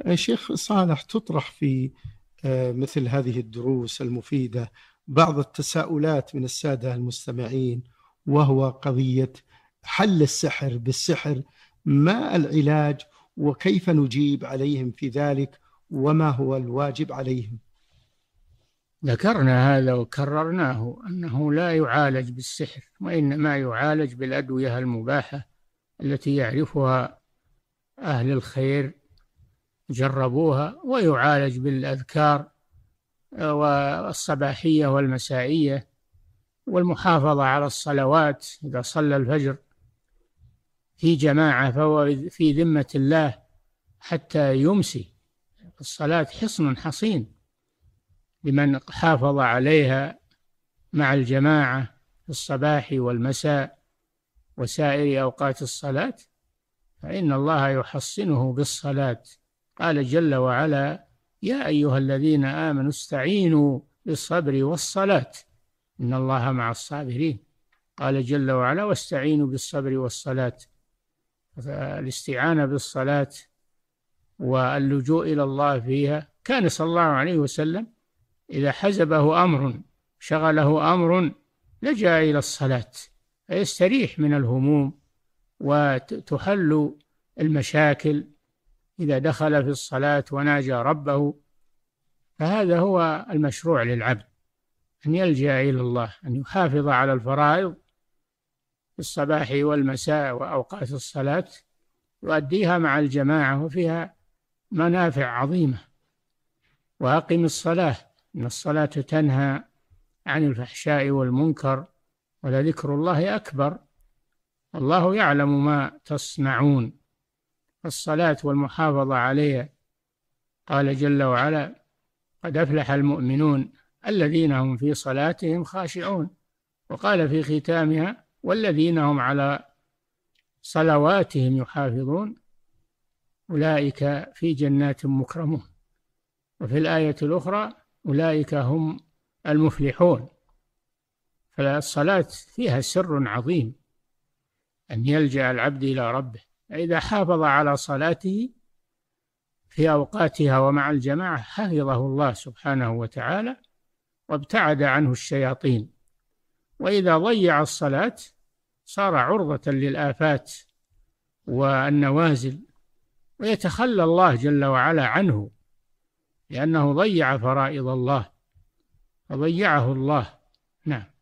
آه، شيخ صالح تطرح في آه، مثل هذه الدروس المفيده بعض التساؤلات من الساده المستمعين وهو قضيه حل السحر بالسحر ما العلاج وكيف نجيب عليهم في ذلك وما هو الواجب عليهم ذكرنا هذا وكررناه انه لا يعالج بالسحر وانما يعالج بالادويه المباحه التي يعرفها اهل الخير جربوها ويعالج بالأذكار آه، والصباحية والمسائية والمحافظة على الصلوات إذا صلى الفجر في جماعة فهو في ذمة الله حتى يمسي الصلاة حصن حصين لمن حافظ عليها مع الجماعة في الصباح والمساء وسائر أوقات الصلاة فإن الله يحصنه بالصلاة قال جل وعلا يا أيها الذين آمنوا استعينوا بالصبر والصلاة إن الله مع الصابرين قال جل وعلا واستعينوا بالصبر والصلاة فالاستعانة بالصلاة واللجوء إلى الله فيها كان صلى الله عليه وسلم إذا حزبه أمر شغله أمر لجأ إلى الصلاة فيستريح من الهموم وتحل المشاكل إذا دخل في الصلاة وناجى ربه فهذا هو المشروع للعبد أن يلجأ إلى الله أن يحافظ على الفرائض في الصباح والمساء وأوقات الصلاة يؤديها مع الجماعة وفيها منافع عظيمة وأقم الصلاة إن الصلاة تنهى عن الفحشاء والمنكر ولذكر الله أكبر والله يعلم ما تصنعون الصلاة والمحافظة عليها قال جل وعلا قد أفلح المؤمنون الذين هم في صلاتهم خاشعون وقال في ختامها والذين هم على صلواتهم يحافظون أولئك في جنات مكرمون وفي الآية الأخرى أولئك هم المفلحون فالصلاة فيها سر عظيم أن يلجأ العبد إلى ربه إذا حافظ على صلاته في أوقاتها ومع الجماعة حفظه الله سبحانه وتعالى وابتعد عنه الشياطين وإذا ضيع الصلاة صار عرضة للآفات والنوازل ويتخلى الله جل وعلا عنه لأنه ضيع فرائض الله فضيعه الله نعم